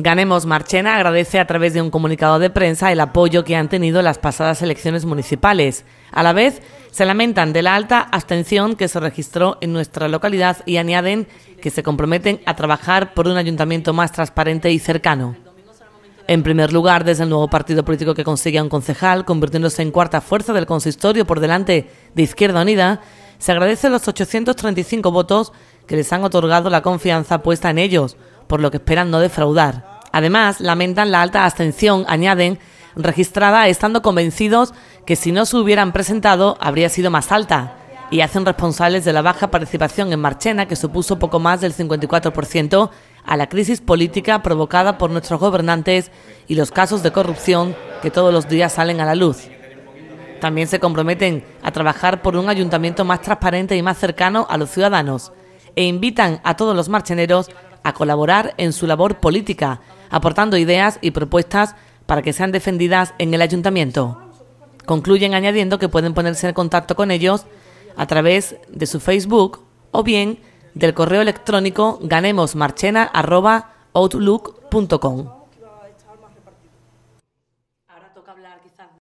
Ganemos Marchena agradece a través de un comunicado de prensa el apoyo que han tenido las pasadas elecciones municipales. A la vez, se lamentan de la alta abstención que se registró en nuestra localidad y añaden que se comprometen a trabajar por un ayuntamiento más transparente y cercano. En primer lugar, desde el nuevo partido político que consigue a un concejal, convirtiéndose en cuarta fuerza del consistorio por delante de Izquierda Unida, se agradecen los 835 votos que les han otorgado la confianza puesta en ellos, por lo que esperan no defraudar. Además, lamentan la alta abstención, añaden, registrada estando convencidos que si no se hubieran presentado habría sido más alta y hacen responsables de la baja participación en Marchena, que supuso poco más del 54%, a la crisis política provocada por nuestros gobernantes y los casos de corrupción que todos los días salen a la luz. También se comprometen a trabajar por un ayuntamiento más transparente y más cercano a los ciudadanos e invitan a todos los marcheneros a colaborar en su labor política, aportando ideas y propuestas para que sean defendidas en el ayuntamiento. Concluyen añadiendo que pueden ponerse en contacto con ellos a través de su Facebook o bien del correo electrónico ganemosmarchena.outlook.com.